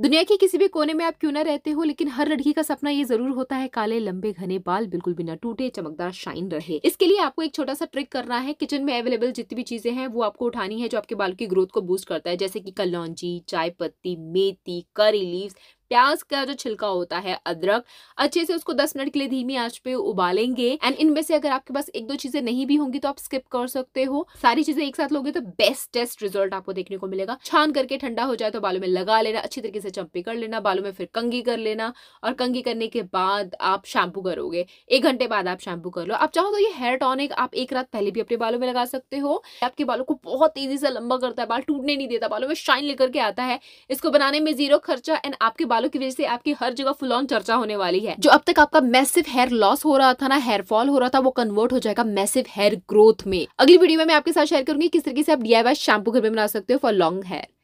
दुनिया के किसी भी कोने में आप क्यों ना रहते हो लेकिन हर लड़की का सपना ये जरूर होता है काले लंबे घने बाल बिल्कुल बिना टूटे चमकदार शाइन रहे इसके लिए आपको एक छोटा सा ट्रिक करना है किचन में अवेलेबल जितनी भी चीजें हैं वो आपको उठानी है जो आपके बाल की ग्रोथ को बूस्ट करता है जैसे की कलौजी चाय पत्ती मेथी करी लीव प्याज का जो छिलका होता है अदरक अच्छे से उसको दस मिनट के लिए धीमी आंच पे उबालेंगे एंड इनमें से अगर आपके पास एक दो चीजें नहीं भी होंगी तो आप स्किप कर सकते हो सारी चीजें एक साथ लोगे तो बेस्ट टेस्ट रिजल्ट आपको देखने को मिलेगा छान करके ठंडा हो जाए तो बालों में लगा लेना अच्छी तरीके से चंपी कर लेना बालों में फिर कंगी कर लेना और कंगी करने के बाद आप शैम्पू करोगे एक घंटे बाद आप शैम्पू कर लो आप चाहो तो ये हेयर टॉनिक आप एक रात पहले भी अपने बालों में लगा सकते हो आपके बालों को बहुत तेजी से लंबा करता है बाल टूटने नहीं देता बालों में शाइन लेकर के आता है इसको बनाने में जीरो खर्चा एंड आपके बाल वालों की वजह से आपकी हर जगह फुल ऑन चर्चा होने वाली है जो अब तक आपका मैसिव हेयर लॉस हो रहा था ना हेयर फॉल हो रहा था वो कन्वर्ट हो जाएगा मैसिव हेयर ग्रोथ में अगली वीडियो में मैं आपके साथ शेयर करूंगी किस तरीके से आप डी शैम्पू घर में बना सकते हो फॉर लॉन्ग हेयर